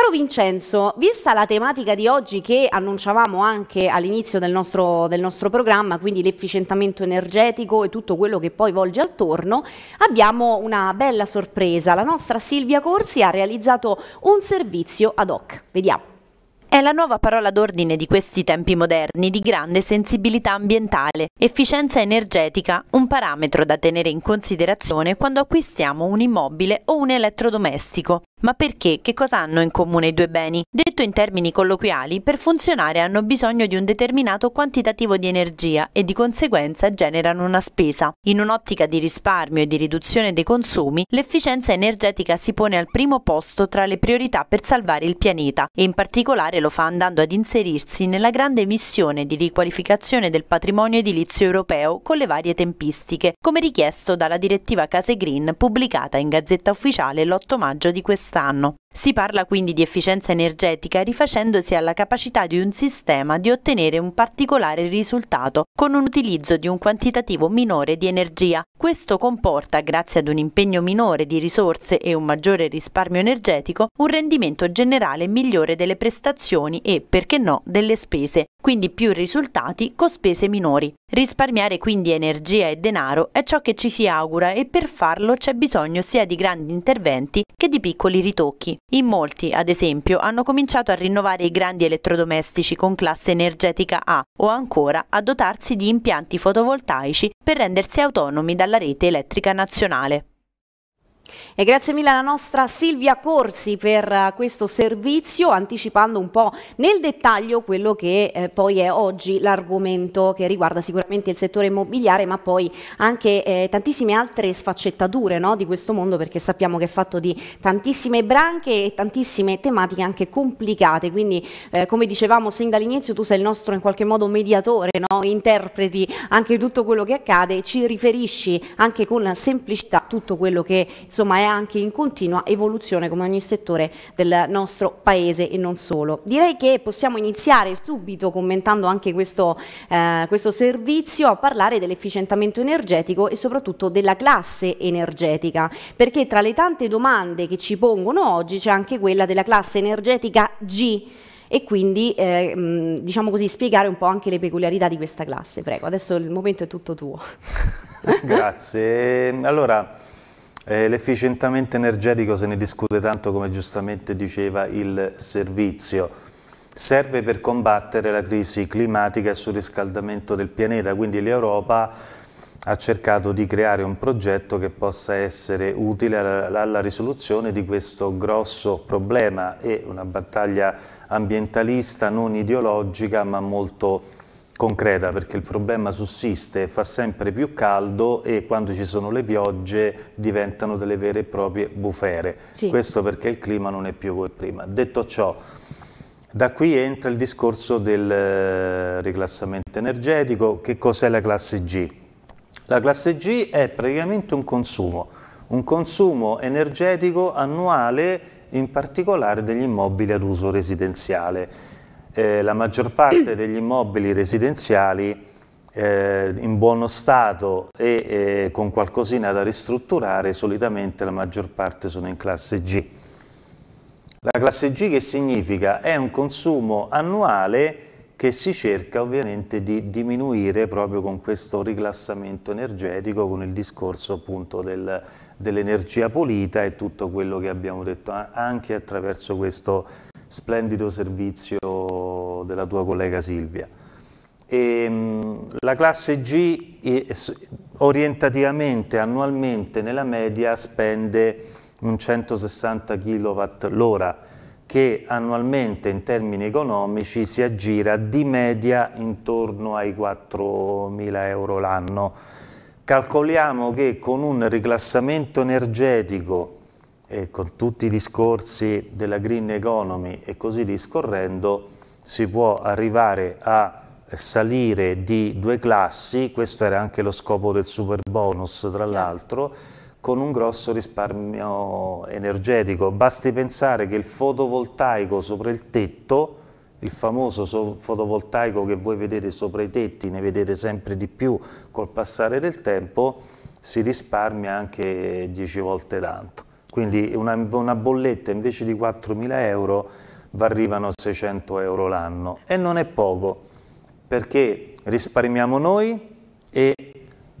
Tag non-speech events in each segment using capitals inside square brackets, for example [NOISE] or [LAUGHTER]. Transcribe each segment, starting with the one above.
Caro Vincenzo, vista la tematica di oggi che annunciavamo anche all'inizio del, del nostro, programma, quindi l'efficientamento energetico e tutto quello che poi volge attorno, abbiamo una bella sorpresa. La nostra Silvia Corsi ha realizzato un servizio ad hoc. Vediamo. È la nuova parola d'ordine di questi tempi moderni di grande sensibilità ambientale, efficienza energetica, un parametro da tenere in considerazione quando acquistiamo un immobile o un elettrodomestico. Ma perché? Che cosa hanno in comune i due beni? Detto in termini colloquiali, per funzionare hanno bisogno di un determinato quantitativo di energia e di conseguenza generano una spesa. In un'ottica di risparmio e di riduzione dei consumi, l'efficienza energetica si pone al primo posto tra le priorità per salvare il pianeta e in particolare lo fa andando ad inserirsi nella grande missione di riqualificazione del patrimonio edilizio europeo con le varie tempistiche, come richiesto dalla direttiva Case Green pubblicata in Gazzetta Ufficiale l'8 maggio di quest'anno quest'anno. Si parla quindi di efficienza energetica rifacendosi alla capacità di un sistema di ottenere un particolare risultato con un utilizzo di un quantitativo minore di energia. Questo comporta, grazie ad un impegno minore di risorse e un maggiore risparmio energetico, un rendimento generale migliore delle prestazioni e, perché no, delle spese, quindi più risultati con spese minori. Risparmiare quindi energia e denaro è ciò che ci si augura e per farlo c'è bisogno sia di grandi interventi che di piccoli piccoli ritocchi. In molti, ad esempio, hanno cominciato a rinnovare i grandi elettrodomestici con classe energetica A o ancora a dotarsi di impianti fotovoltaici per rendersi autonomi dalla rete elettrica nazionale. E grazie mille alla nostra Silvia Corsi per eh, questo servizio, anticipando un po' nel dettaglio quello che eh, poi è oggi l'argomento che riguarda sicuramente il settore immobiliare, ma poi anche eh, tantissime altre sfaccettature no, di questo mondo, perché sappiamo che è fatto di tantissime branche e tantissime tematiche anche complicate. Quindi, eh, come dicevamo sin dall'inizio, tu sei il nostro in qualche modo mediatore, no? interpreti anche tutto quello che accade, e ci riferisci anche con semplicità tutto quello che insomma è anche in continua evoluzione come ogni settore del nostro paese e non solo. Direi che possiamo iniziare subito commentando anche questo, eh, questo servizio a parlare dell'efficientamento energetico e soprattutto della classe energetica perché tra le tante domande che ci pongono oggi c'è anche quella della classe energetica G e quindi eh, diciamo così spiegare un po' anche le peculiarità di questa classe. Prego, adesso il momento è tutto tuo. [LAUGHS] Grazie. Allora, eh, l'efficientamento energetico se ne discute tanto come giustamente diceva il servizio. Serve per combattere la crisi climatica e il surriscaldamento del pianeta, quindi l'Europa ha cercato di creare un progetto che possa essere utile alla, alla, risoluzione di questo grosso problema e una battaglia ambientalista non ideologica ma molto concreta perché il problema sussiste, fa sempre più caldo e quando ci sono le piogge diventano delle vere e proprie bufere. Sì. Questo perché il clima non è più come prima. Detto ciò, da qui entra il discorso del eh, riclassamento energetico. Che cos'è la classe G? La classe G è praticamente un consumo, un consumo energetico annuale in particolare degli immobili ad uso residenziale eh, la maggior parte degli immobili residenziali eh, in buono stato e eh, con qualcosina da ristrutturare, solitamente la maggior parte sono in classe G. La classe G che significa? È un consumo annuale che si cerca ovviamente di diminuire proprio con questo riclassamento energetico, con il discorso appunto del, dell'energia pulita e tutto quello che abbiamo detto anche attraverso questo splendido servizio della tua collega Silvia. E, ehm, la classe G orientativamente, annualmente, nella media spende un 160 kW l'ora, che annualmente in termini economici si aggira di media intorno ai 4.000 euro l'anno. Calcoliamo che con un riclassamento energetico e con tutti i discorsi della green economy e così discorrendo, si può arrivare a salire di due classi, questo era anche lo scopo del super bonus tra l'altro, con un grosso risparmio energetico. Basti pensare che il fotovoltaico sopra il tetto, il famoso fotovoltaico che voi vedete sopra i tetti, ne vedete sempre di più col passare del tempo, si risparmia anche 10 volte tanto. Quindi una, una bolletta invece di 4.000 euro varrivano 600 euro l'anno e non è poco perché risparmiamo noi e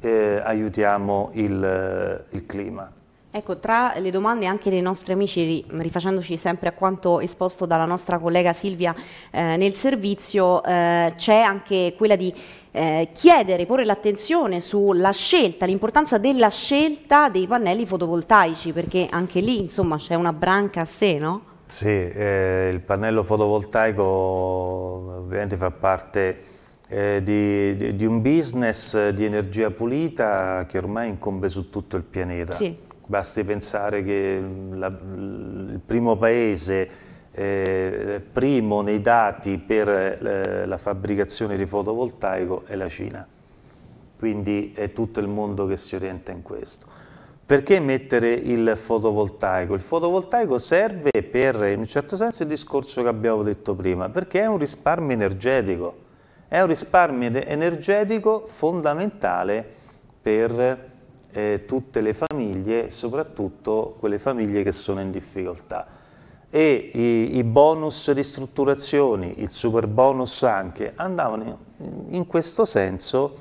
eh, aiutiamo il, eh, il clima. Ecco, tra le domande anche dei nostri amici, rifacendoci sempre a quanto esposto dalla nostra collega Silvia eh, nel servizio, eh, c'è anche quella di eh, chiedere, porre l'attenzione sulla scelta, l'importanza della scelta dei pannelli fotovoltaici, perché anche lì, insomma, c'è una branca a sé, no? Sì, eh, il pannello fotovoltaico ovviamente fa parte eh, di, di, di, un business di energia pulita che ormai incombe su tutto il pianeta. Sì. Basti pensare che la, il primo paese eh, primo nei dati per eh, la fabbricazione di fotovoltaico è la Cina, quindi è tutto il mondo che si orienta in questo. Perché mettere il fotovoltaico? Il fotovoltaico serve per, in un certo senso, il discorso che abbiamo detto prima, perché è un risparmio energetico, è un risparmio energetico fondamentale per eh, tutte le famiglie, soprattutto quelle famiglie che sono in difficoltà. E i, i bonus ristrutturazioni, il super bonus anche, andavano in questo senso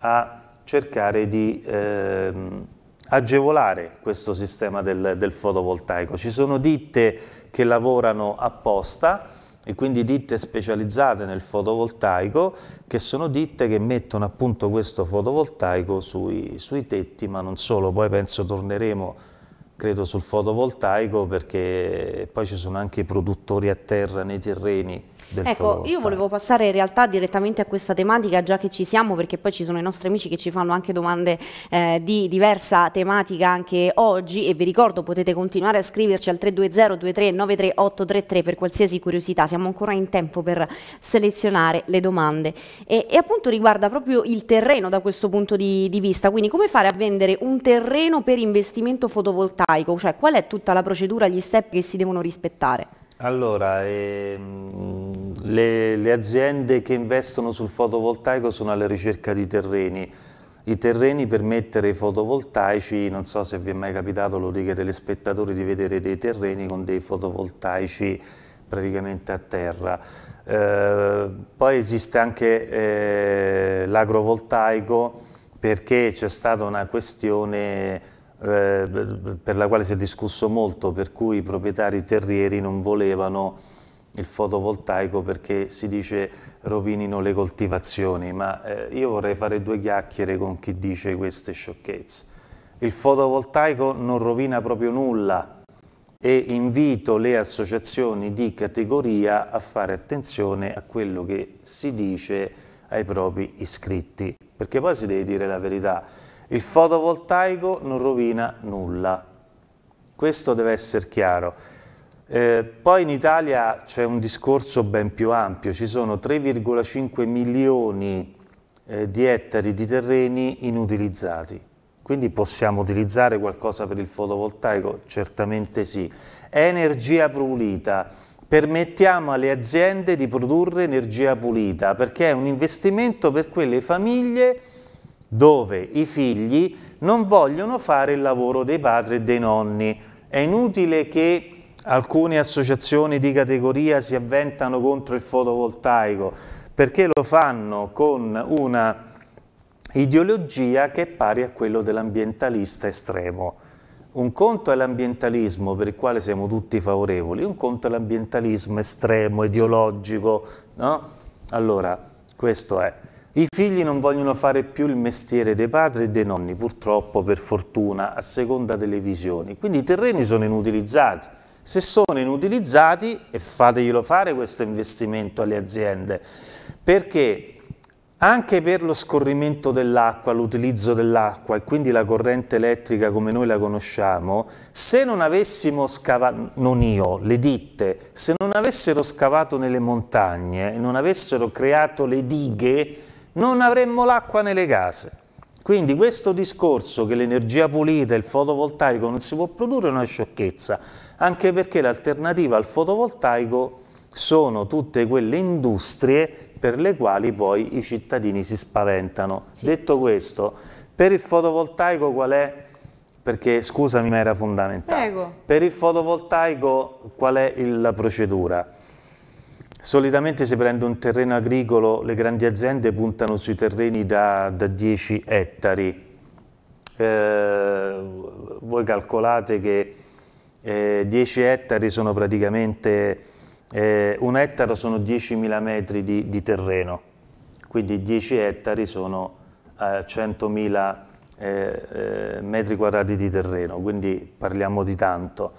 a cercare di... Ehm, agevolare questo sistema del, del fotovoltaico. Ci sono ditte che lavorano apposta e quindi ditte specializzate nel fotovoltaico che sono ditte che mettono appunto questo fotovoltaico sui, sui tetti ma non solo, poi penso torneremo credo sul fotovoltaico perché poi ci sono anche i produttori a terra nei terreni ecco, io volevo passare in realtà direttamente a questa tematica, già che ci siamo, perché poi ci sono i nostri amici che ci fanno anche domande eh, di diversa tematica anche oggi e vi ricordo potete continuare a scriverci al 320 2393833 per qualsiasi curiosità, siamo ancora in tempo per selezionare le domande. E, e appunto riguarda proprio il terreno da questo punto di, di vista, quindi come fare a vendere un terreno per investimento fotovoltaico, cioè qual è tutta la procedura, gli step che si devono rispettare? Allora, ehm, le, le aziende che investono sul fotovoltaico sono alla ricerca di terreni i terreni per mettere i fotovoltaici, non so se vi è mai capitato, lo dico ai telespettatori, di vedere dei terreni con dei fotovoltaici praticamente a terra. Eh, poi esiste anche eh, l'agrovoltaico perché c'è stata una questione eh, per la quale si è discusso molto, per cui i proprietari terrieri non volevano il fotovoltaico perché si dice rovinino le coltivazioni, ma eh, io vorrei fare due chiacchiere con chi dice queste sciocchezze. Il fotovoltaico non rovina proprio nulla e invito le associazioni di categoria a fare attenzione a quello che si dice ai propri iscritti, perché poi si deve dire la verità. Il fotovoltaico non rovina nulla, questo deve essere chiaro eh, poi in Italia c'è un discorso ben più ampio, ci sono 3,5 milioni eh, di ettari di terreni inutilizzati, quindi possiamo utilizzare qualcosa per il fotovoltaico? Certamente sì. Energia pulita, permettiamo alle aziende di produrre energia pulita perché è un investimento per quelle famiglie dove i figli non vogliono fare il lavoro dei padri e dei nonni. È inutile che Alcune associazioni di categoria si avventano contro il fotovoltaico perché lo fanno con una ideologia che è pari a quello dell'ambientalista estremo. Un conto è l'ambientalismo per il quale siamo tutti favorevoli, un conto è l'ambientalismo estremo, ideologico, no? Allora, questo è. I figli non vogliono fare più il mestiere dei padri e dei nonni, purtroppo, per fortuna, a seconda delle visioni. Quindi i terreni sono inutilizzati. Se sono inutilizzati, e fateglielo fare questo investimento alle aziende, perché anche per lo scorrimento dell'acqua, l'utilizzo dell'acqua e quindi la corrente elettrica come noi la conosciamo, se non avessimo scavato, non io, le ditte, se non avessero scavato nelle montagne, e non avessero creato le dighe, non avremmo l'acqua nelle case. Quindi questo discorso che l'energia pulita e il fotovoltaico non si può produrre è una sciocchezza, anche perché l'alternativa al fotovoltaico sono tutte quelle industrie per le quali poi i cittadini si spaventano. Sì. Detto questo, per il fotovoltaico qual è? Perché scusami ma era fondamentale. Prego. Per il fotovoltaico qual è la procedura? Solitamente se prende un terreno agricolo le grandi aziende puntano sui terreni da, da 10 ettari. Eh, voi calcolate che eh, 10 ettari sono praticamente, eh, un ettaro sono 10.000 metri di, di, terreno, quindi 10 ettari sono 100.000 eh, metri eh, metri quadrati di terreno, quindi parliamo di tanto.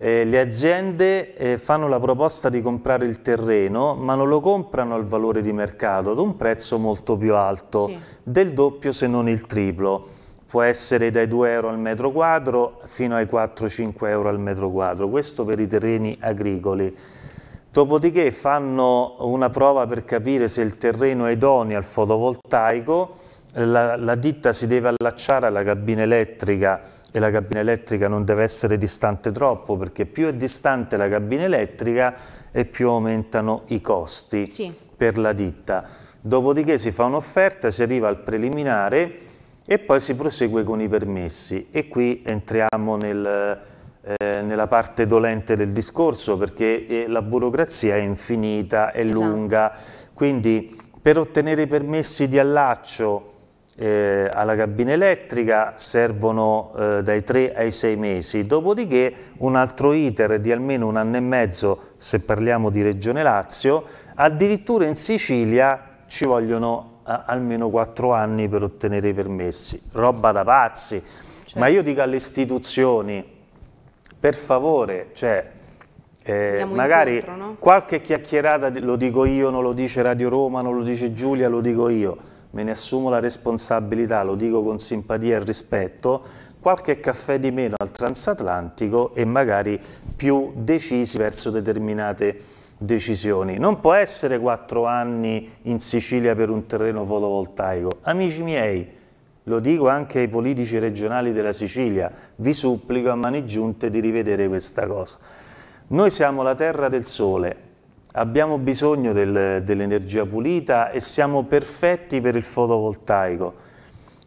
Eh, le aziende eh, fanno la proposta di comprare il terreno, ma non lo comprano al valore di mercato, ad un prezzo molto più alto, sì. del doppio se non il triplo. Può essere dai 2 euro al metro quadro fino ai 4-5 euro al metro quadro, questo per i terreni agricoli. Dopodiché fanno una prova per capire se il terreno è idoneo al fotovoltaico, la, la ditta si deve allacciare alla cabina elettrica e la cabina elettrica non deve essere distante troppo perché più è distante la cabina elettrica e più aumentano i costi sì. per la ditta. Dopodiché si fa un'offerta, si arriva al preliminare e poi si prosegue con i permessi e qui entriamo nel, eh, nella parte dolente del discorso perché eh, la burocrazia è infinita, è esatto. lunga, quindi per ottenere i permessi di allaccio eh, alla cabina elettrica servono eh, dai 3 ai 6 mesi, dopodiché un altro iter di almeno un anno e mezzo se parliamo di Regione Lazio, addirittura in Sicilia ci vogliono eh, almeno 4 anni per ottenere i permessi, roba da pazzi, cioè. ma certo. io dico alle istituzioni, per favore, cioè, eh, magari incontro, no? qualche chiacchierata, lo dico io, non lo dice Radio Roma, non lo dice Giulia, lo dico io, me ne assumo la responsabilità, lo dico con simpatia e rispetto, qualche caffè di meno al transatlantico e magari più decisi verso determinate decisioni. Non può essere quattro anni in Sicilia per un terreno fotovoltaico. Amici miei, lo dico anche ai politici regionali della Sicilia, vi supplico a mani giunte di rivedere questa cosa. Noi siamo la terra del sole, abbiamo bisogno del, dell'energia pulita e siamo perfetti per il fotovoltaico.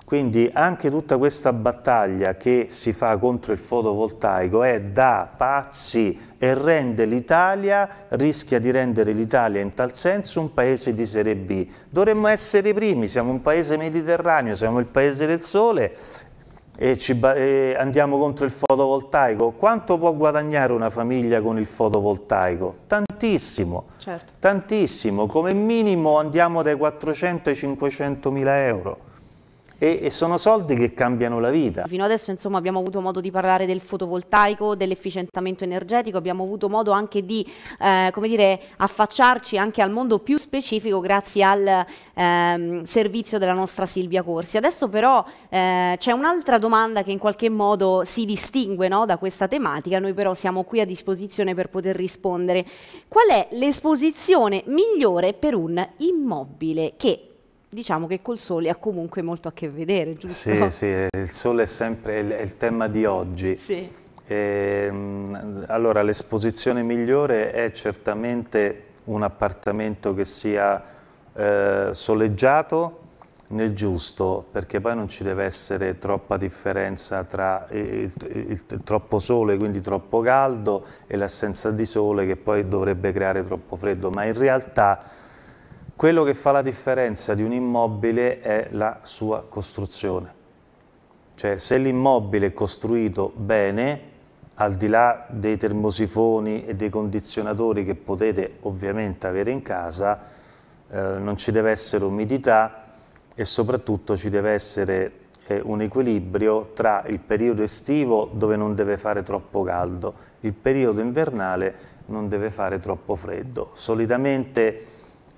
Quindi anche tutta questa battaglia che si fa contro il fotovoltaico è da pazzi e rende l'Italia, rischia di rendere l'Italia in tal senso un paese di serie B. Dovremmo essere i primi, siamo un paese mediterraneo, siamo il paese del sole, e, ci, e andiamo contro il fotovoltaico, quanto può guadagnare una famiglia con il fotovoltaico? Tantissimo, certo. tantissimo, come minimo andiamo dai 400 ai 500 mila euro e, e, sono soldi che cambiano la vita. Fino adesso insomma abbiamo avuto modo di parlare del fotovoltaico, dell'efficientamento energetico, abbiamo avuto modo anche di eh, come dire, affacciarci anche al mondo più specifico grazie al ehm, servizio della nostra Silvia Corsi. Adesso però eh, c'è un'altra domanda che in qualche modo si distingue no, da questa tematica, noi però siamo qui a disposizione per poter rispondere. Qual è l'esposizione migliore per un immobile che diciamo che col sole ha comunque molto a che vedere, giusto? Sì, sì, il sole è sempre il, è il tema di oggi. Sì. E, ehm, allora, l'esposizione migliore è certamente un appartamento che sia eh, soleggiato nel giusto, perché poi non ci deve essere troppa differenza tra il, il, il troppo sole, quindi troppo caldo, e l'assenza di sole che poi dovrebbe creare troppo freddo, ma in realtà quello che fa la differenza di un immobile è la sua costruzione. Cioè se l'immobile è costruito bene, al di là dei termosifoni e dei condizionatori che potete ovviamente avere in casa, eh, non ci deve essere umidità e soprattutto ci deve essere eh, un equilibrio tra il periodo estivo dove non deve fare troppo caldo, il periodo invernale non deve fare troppo freddo. Solitamente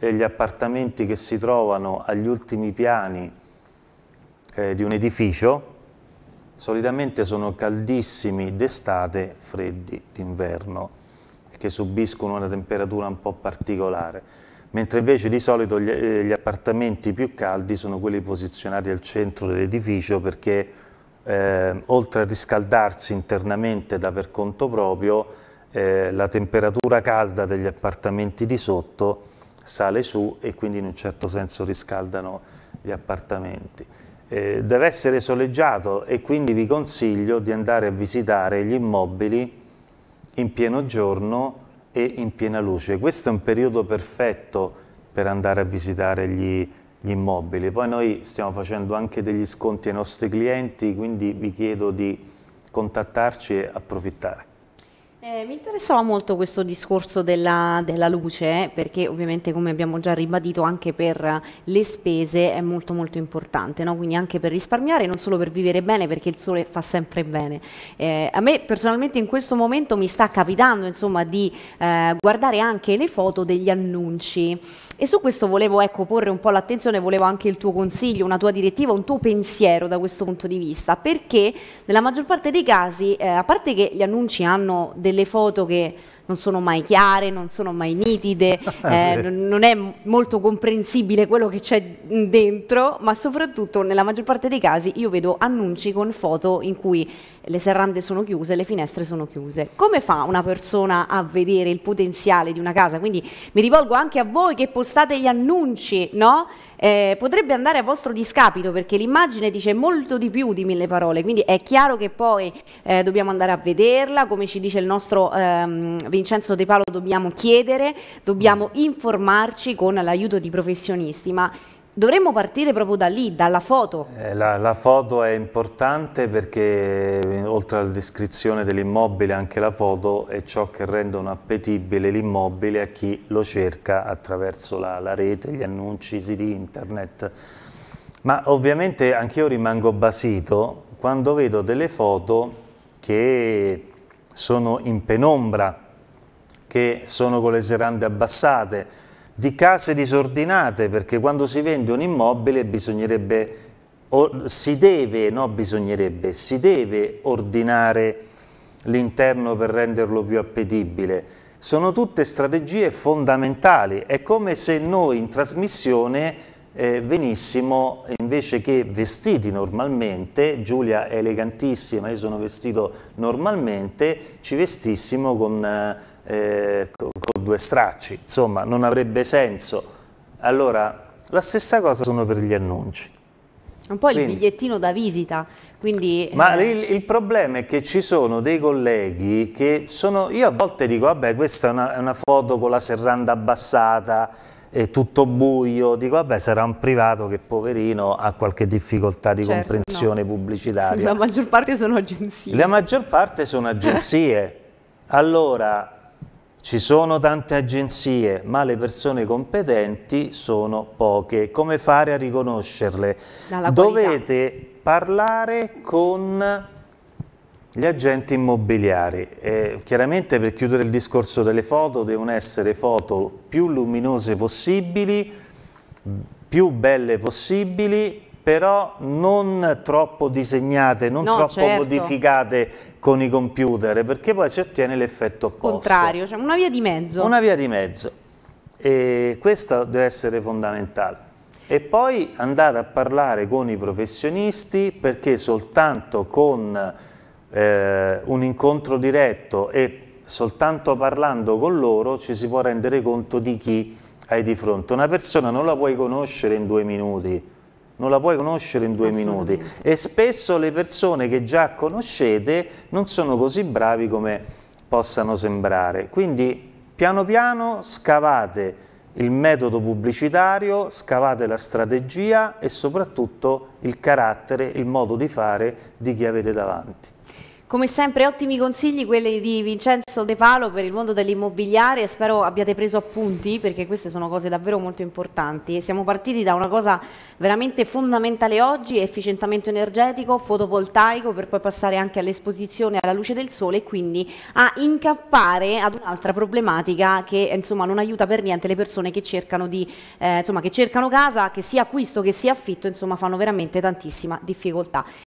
eh, gli appartamenti che si trovano agli ultimi piani eh, di un edificio solitamente sono caldissimi d'estate, freddi d'inverno, che subiscono una temperatura un po' particolare, mentre invece di solito gli, eh, gli appartamenti più caldi sono quelli posizionati al centro dell'edificio perché eh, oltre a riscaldarsi internamente da per conto proprio, eh, la temperatura calda degli appartamenti di sotto sale su e quindi in un certo senso riscaldano gli appartamenti. Eh, deve essere soleggiato e quindi vi consiglio di andare a visitare gli immobili in pieno giorno e in piena luce. Questo è un periodo perfetto per andare a visitare gli, gli immobili. Poi noi stiamo facendo anche degli sconti ai nostri clienti, quindi vi chiedo di contattarci e approfittare. Eh, mi interessava molto questo discorso della, della, luce perché ovviamente come abbiamo già ribadito anche per le spese è molto molto importante, no? quindi anche per risparmiare non solo per vivere bene perché il sole fa sempre bene. Eh, a me personalmente in questo momento mi sta capitando insomma, di eh, guardare anche le foto degli annunci e su questo volevo ecco, porre un po' l'attenzione, volevo anche il tuo consiglio, una tua direttiva, un tuo pensiero da questo punto di vista, perché nella maggior parte dei casi, eh, a parte che gli annunci hanno delle foto che non sono mai chiare, non sono mai nitide, [LAUGHS] ah, eh, non è molto comprensibile quello che c'è dentro, ma soprattutto nella maggior parte dei casi io vedo annunci con foto in cui le serrande sono chiuse, le finestre sono chiuse. Come fa una persona a vedere il potenziale di una casa? Quindi mi rivolgo anche a voi che postate gli annunci, no? eh, potrebbe andare a vostro discapito perché l'immagine dice molto di più di mille parole, quindi è chiaro che poi eh, dobbiamo andare a vederla, come ci dice il nostro ehm, Vincenzo De Paolo, dobbiamo chiedere, dobbiamo informarci con l'aiuto di professionisti, ma Dovremmo partire proprio da lì, dalla foto. Eh, la, la, foto è importante perché eh, oltre alla descrizione dell'immobile anche la foto è ciò che rendono appetibile l'immobile a chi lo cerca attraverso la, la rete, gli annunci, i siti internet. Ma ovviamente anch'io rimango basito quando vedo delle foto che sono in penombra, che sono con le serande abbassate, di case disordinate, perché quando si vende un immobile bisognerebbe, o, si deve, no bisognerebbe, si deve ordinare l'interno per renderlo più appetibile. Sono tutte strategie fondamentali, è come se noi in trasmissione eh, venissimo invece che vestiti normalmente, Giulia è elegantissima, io sono vestito normalmente, ci vestissimo con... Eh, eh, con, con due stracci, insomma non avrebbe senso. Allora, la stessa cosa sono per gli annunci. Un po' quindi, il bigliettino da visita, quindi... Ma eh... il, il, problema è che ci sono dei colleghi che sono... Io a volte dico, vabbè, questa è una, è una foto con la serranda abbassata, è tutto buio, dico, vabbè, sarà un privato che poverino ha qualche difficoltà di certo, comprensione no. pubblicitaria. [LAUGHS] La maggior parte sono agenzie. La maggior parte sono [LAUGHS] agenzie. allora, ci sono tante agenzie, ma le persone competenti sono poche. Come fare a riconoscerle? Dovete parlare con gli agenti immobiliari. Eh, chiaramente per chiudere il discorso delle foto devono essere foto più luminose possibili, più belle possibili, però non troppo disegnate, non no, troppo certo. modificate con i computer, perché poi si ottiene l'effetto opposto. Contrario, cioè una via di mezzo. Una via di mezzo. E questa deve essere fondamentale. E poi andate a parlare con i professionisti perché soltanto con eh, un incontro diretto e soltanto parlando con loro ci si può rendere conto di chi hai di fronte. Una persona non la puoi conoscere in due minuti, non la puoi conoscere in due minuti e spesso le persone che già conoscete non sono così bravi come possano sembrare. Quindi piano piano scavate il metodo pubblicitario, scavate la strategia e soprattutto il carattere, il modo di fare di chi avete davanti. Come sempre ottimi consigli quelli di Vincenzo De Palo per il mondo dell'immobiliare spero abbiate preso appunti perché queste sono cose davvero molto importanti. Siamo partiti da una cosa veramente fondamentale oggi, efficientamento energetico, fotovoltaico per poi passare anche all'esposizione alla luce del sole e quindi a incappare ad un'altra problematica che insomma non aiuta per niente le persone che cercano, di, eh, insomma, che cercano casa, che sia acquisto che sia affitto, insomma fanno veramente tantissima difficoltà.